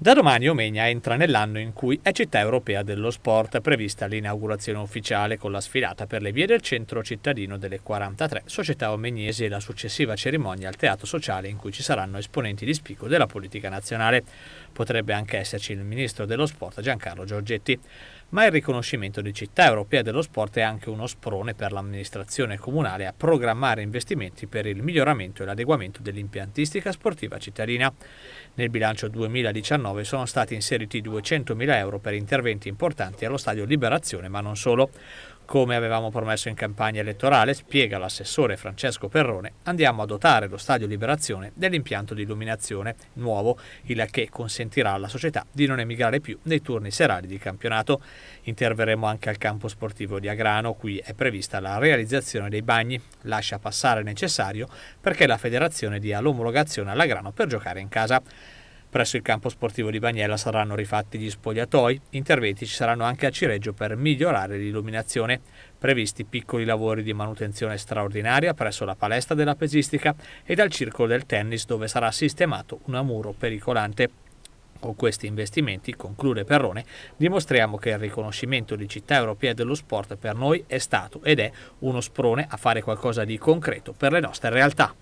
Da domani Omegna entra nell'anno in cui è città europea dello sport, prevista l'inaugurazione ufficiale con la sfilata per le vie del centro cittadino delle 43 società omegnesi e la successiva cerimonia al teatro sociale in cui ci saranno esponenti di spicco della politica nazionale. Potrebbe anche esserci il ministro dello sport Giancarlo Giorgetti ma il riconoscimento di città europea dello sport è anche uno sprone per l'amministrazione comunale a programmare investimenti per il miglioramento e l'adeguamento dell'impiantistica sportiva cittadina. Nel bilancio 2019 sono stati inseriti 200.000 euro per interventi importanti allo stadio Liberazione, ma non solo. Come avevamo promesso in campagna elettorale, spiega l'assessore Francesco Perrone, andiamo a dotare lo Stadio Liberazione dell'impianto di illuminazione nuovo, il che consentirà alla società di non emigrare più nei turni serali di campionato. Interverremo anche al campo sportivo di Agrano, qui è prevista la realizzazione dei bagni, lascia passare necessario perché la federazione dia l'omologazione all'Agrano per giocare in casa. Presso il campo sportivo di Bagnella saranno rifatti gli spogliatoi, interventi ci saranno anche a Cireggio per migliorare l'illuminazione, previsti piccoli lavori di manutenzione straordinaria presso la palestra della pesistica e dal circolo del tennis dove sarà sistemato un muro pericolante. Con questi investimenti, conclude Perrone, dimostriamo che il riconoscimento di città europea dello sport per noi è stato ed è uno sprone a fare qualcosa di concreto per le nostre realtà.